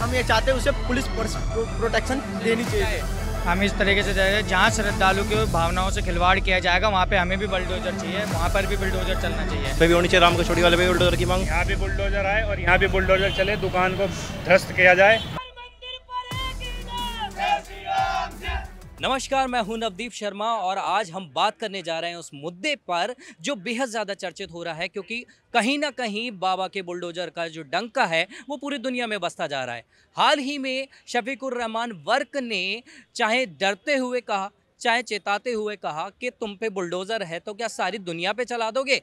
हम ये चाहते हैं उसे पुलिस प्रोटेक्शन देनी चाहिए हम इस तरीके से जाएंगे जहाँ श्रद्धालु की भावनाओं से खिलवाड़ किया जाएगा वहाँ पे हमें भी बुलडोजर चाहिए वहाँ पर भी बुलडोजर चलना चाहिए होनी चाहिए राम वाले पे बुलडोजर की मांग यहाँ भी बुलडोजर आए और यहाँ भी बुलडोजर चले दुकान को ध्वस्त किया जाए नमस्कार मैं हूं नवदीप शर्मा और आज हम बात करने जा रहे हैं उस मुद्दे पर जो बेहद ज़्यादा चर्चित हो रहा है क्योंकि कहीं ना कहीं बाबा के बुलडोजर का जो डंका है वो पूरी दुनिया में बसता जा रहा है हाल ही में शफीकुर रहमान वर्क ने चाहे डरते हुए कहा चाहे चेताते हुए कहा कि तुम पे बुलडोज़र है तो क्या सारी दुनिया पर चला दोगे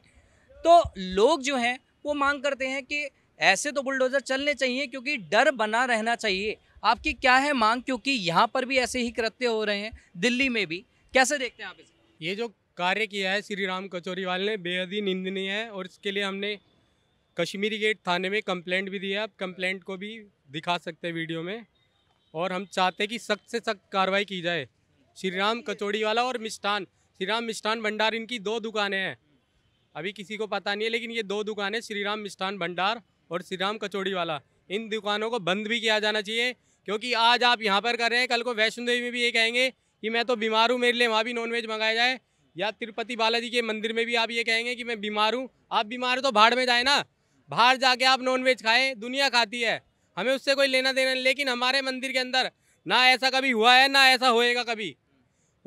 तो लोग जो हैं वो मांग करते हैं कि ऐसे तो बुलडोज़र चलने चाहिए क्योंकि डर बना रहना चाहिए आपकी क्या है मांग क्योंकि यहाँ पर भी ऐसे ही कृत्य हो रहे हैं दिल्ली में भी कैसे देखते हैं आप इसे ये जो कार्य किया है श्री राम कचौरीवाल ने बेहद ही निंदनीय है और इसके लिए हमने कश्मीरी गेट थाने में कंप्लेंट भी दिया है आप कंप्लेंट को भी दिखा सकते हैं वीडियो में और हम चाहते हैं कि सख्त से सख्त कार्रवाई की जाए श्री राम कचौड़ी वाला और मिष्ठान श्री राम मिष्ठान भंडार इनकी दो दुकानें हैं अभी किसी को पता नहीं है लेकिन ये दो दुकानें श्री राम मिष्ठान भंडार और श्री राम कचौड़ी वाला इन दुकानों को बंद भी किया जाना चाहिए क्योंकि आज आप यहाँ पर कर रहे हैं कल को वैष्णो देवी में भी ये कहेंगे कि मैं तो बीमार हूँ मेरे लिए वहाँ भी नॉनवेज मंगाया जाए या तिरुपति बालाजी के मंदिर में भी आप ये कहेंगे कि मैं बीमार हूँ आप बीमार हो तो भाड़ में जाए ना बाहर जाके आप नॉनवेज खाएं दुनिया खाती है हमें उससे कोई लेना देना लेकिन हमारे मंदिर के अंदर ना ऐसा कभी हुआ है ना ऐसा होएगा कभी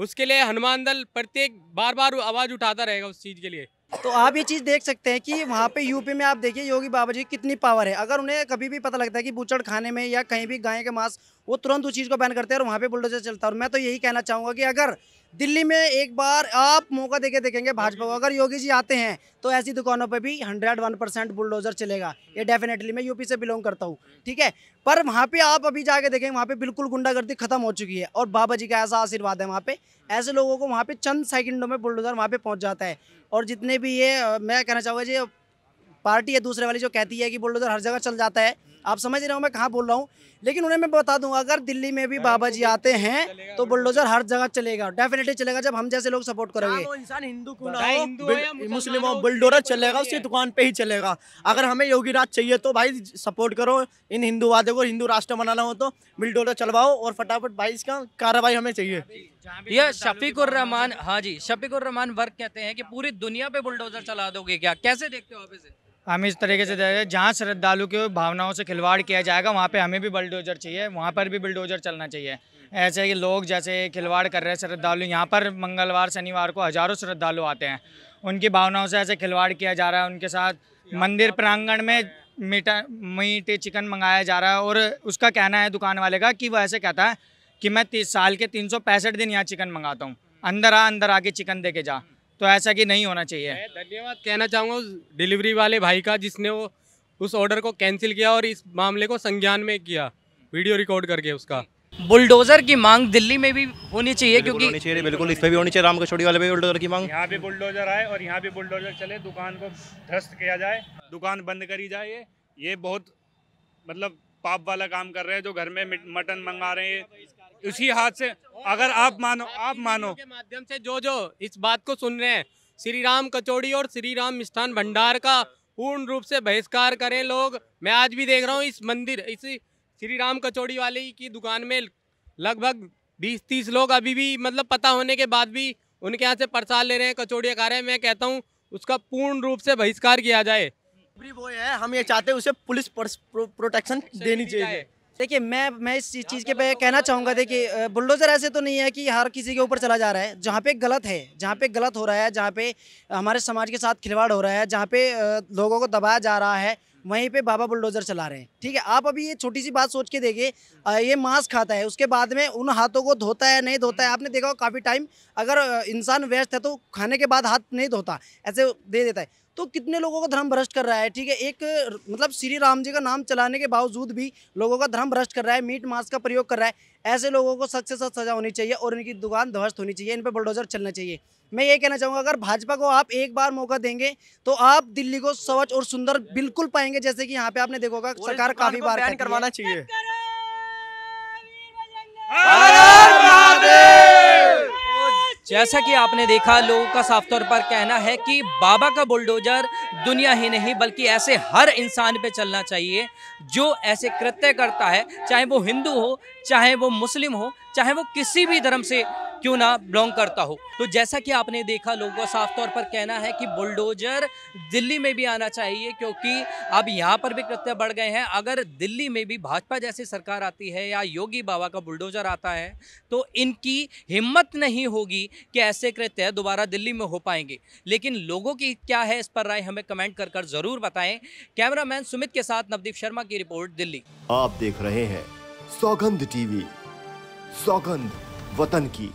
उसके लिए हनुमान दल प्रत्येक बार बार आवाज़ उठाता रहेगा उस चीज़ के लिए तो आप ये चीज़ देख सकते हैं कि वहाँ पे यूपी में आप देखिए योगी बाबा जी कितनी पावर है अगर उन्हें कभी भी पता लगता है कि बूचड़ खाने में या कहीं भी गाय के मांस वो तुरंत उस चीज़ को बैन करते हैं और वहाँ पे बुलडोजर चलता है और मैं तो यही कहना चाहूँगा कि अगर दिल्ली में एक बार आप मौका देके देखेंगे भाजपा को अगर योगी जी आते हैं तो ऐसी दुकानों पे भी हंड्रेड वन परसेंट बुलडोजर चलेगा ये डेफिनेटली मैं यूपी से बिलोंग करता हूँ ठीक है पर वहाँ पे आप अभी जाके देखेंगे वहाँ पे बिल्कुल गुंडागर्दी खत्म हो चुकी है और बाबा जी का ऐसा आशीर्वाद है वहाँ पे ऐसे लोगों को वहाँ पे चंद सेकेंडों में बुलडोजर वहाँ पे पहुँच जाता है और जितने भी ये मैं कहना चाहूँगा जी पार्टी है दूसरे वाली जो कहती है कि बुलडोजर हर जगह चल जाता है आप समझ रहे हो मैं कहाँ बोल रहा हूँ लेकिन उन्हें मैं बता दूंगा अगर दिल्ली में भी तो बाबा जी आते हैं तो बुलडोजर हर जगह चलेगा डेफिनेटली चलेगा जब हम जैसे लोग सपोर्ट करेंगे इंसान हिंदू मुस्लिम बुलडोजर चलेगा उसकी दुकान पे ही चलेगा अगर हमें योगी राज चाहिए तो भाई सपोर्ट करो इन हिंदूवादियों को हिंदू राष्ट्र बनाना हो तो बुलडोजर चलवाओ और फटाफट भाई इसका कार्रवाई हमें चाहिए यह शफीकुर रहमान हाँ जी शफीकुर रहमान वर्ग कहते हैं कि पूरी दुनिया पे बुलडोजर चला दोगे क्या कैसे देखते हो आप इसे हम इस तरीके से दे रहे जहाँ श्रद्धालु की भावनाओं से खिलवाड़ किया जाएगा वहाँ पे हमें भी बलडोजर चाहिए वहाँ पर भी बलडोजर चलना चाहिए ऐसे ही लोग जैसे खिलवाड़ कर रहे हैं श्रद्धालु यहाँ पर मंगलवार शनिवार को हज़ारों श्रद्धालु आते हैं उनकी भावनाओं से ऐसे खिलवाड़ किया जा रहा है उनके साथ मंदिर प्रांगण में मीठा मीट चिकन मंगाया जा रहा है और उसका कहना है दुकान वाले का कि वह ऐसे कहता है कि मैं तीस साल के तीन दिन यहाँ चिकन मंगाता हूँ अंदर आ अंदर आके चिकन दे के जा तो ऐसा कि नहीं होना चाहिए धन्यवाद कहना चाहूँगा उस डिलीवरी वाले भाई का जिसने वो उस ऑर्डर को कैंसिल किया और इस मामले को संज्ञान में किया वीडियो रिकॉर्ड करके उसका बुलडोजर की मांग दिल्ली में भी होनी चाहिए क्योंकि होनी चाहिए बिल्कुल इस पे भी होनी चाहिए कछोड़ी वाले भी बुलडोजर की मांग यहाँ पे बुलडोजर आए और यहाँ पे बुलडोजर चले दुकान को ध्वस्त किया जाए दुकान बंद करी जाए ये बहुत मतलब पाप वाला काम कर रहे हैं जो घर में मटन मंगा रहे हैं उसी हाथ से अगर आप मानो आप मानो के माध्यम से जो जो इस बात को सुन रहे हैं श्री राम कचौड़ी और श्री राम मिष्ठान भंडार का पूर्ण रूप से बहिष्कार करें लोग मैं आज भी देख रहा हूँ इस मंदिर इस श्री राम कचौड़ी वाले की दुकान में लगभग बीस तीस लोग अभी भी मतलब पता होने के बाद भी उनके यहाँ से प्रसाद ले रहे हैं कचौड़िया खा रहे हैं मैं कहता हूँ उसका पूर्ण रूप से बहिष्कार किया जाए वो है हम ये चाहते हैं उसे पुलिस प्रोटेक्शन देनी चाहिए देखिए मैं मैं इस चीज़ के पे तो कहना चाहूँगा देखिए बुलडोज़र ऐसे तो नहीं है कि हर किसी के ऊपर चला जा रहा है जहाँ पे गलत है जहाँ पे गलत हो रहा है जहाँ पे हमारे समाज के साथ खिलवाड़ हो रहा है जहाँ पे लोगों को दबाया जा रहा है वहीं पे बाबा बुलडोज़र चला रहे हैं ठीक है आप अभी ये छोटी सी बात सोच के देखिए ये मांस खाता है उसके बाद में उन हाथों को धोता है नहीं धोता है आपने देखा काफ़ी टाइम अगर इंसान व्यस्त है तो खाने के बाद हाथ नहीं धोता ऐसे दे देता है तो कितने लोगों का धर्म भ्रष्ट कर रहा है ठीक है एक मतलब श्री राम जी का नाम चलाने के बावजूद भी लोगों का धर्म भ्रष्ट कर रहा है मीट मांस का प्रयोग कर रहा है ऐसे लोगों को सख्त से सख्त सजा होनी चाहिए और इनकी दुकान ध्वस्त होनी चाहिए इन पर बुलडोजर चलना चाहिए मैं ये कहना चाहूँगा अगर भाजपा को आप एक बार मौका देंगे तो आप दिल्ली को स्वच्छ और सुंदर बिल्कुल पाएंगे जैसे कि यहाँ पे आपने देखोगा सरकार काफी बार करवाना चाहिए जैसा कि आपने देखा लोगों का साफ तौर पर कहना है कि बाबा का बुलडोजर दुनिया ही नहीं बल्कि ऐसे हर इंसान पे चलना चाहिए जो ऐसे कृत्य करता है चाहे वो हिंदू हो चाहे वो मुस्लिम हो चाहे वो किसी भी धर्म से क्यों ना बिलोंग करता हो तो जैसा कि आपने देखा लोगों का साफ तौर पर कहना है कि बुलडोजर दिल्ली में भी आना चाहिए क्योंकि अब यहाँ पर भी कृत्य बढ़ गए हैं अगर दिल्ली में भी भाजपा जैसी सरकार आती है या योगी बाबा का बुलडोजर आता है तो इनकी हिम्मत नहीं होगी कि ऐसे कृत्य दोबारा दिल्ली में हो पाएंगे लेकिन लोगों की क्या है इस पर राय हमें कमेंट कर कर जरूर बताएं कैमरामैन सुमित के साथ नवदीप शर्मा की रिपोर्ट दिल्ली आप देख रहे हैं सौगंध टीवी सौगंध वतन की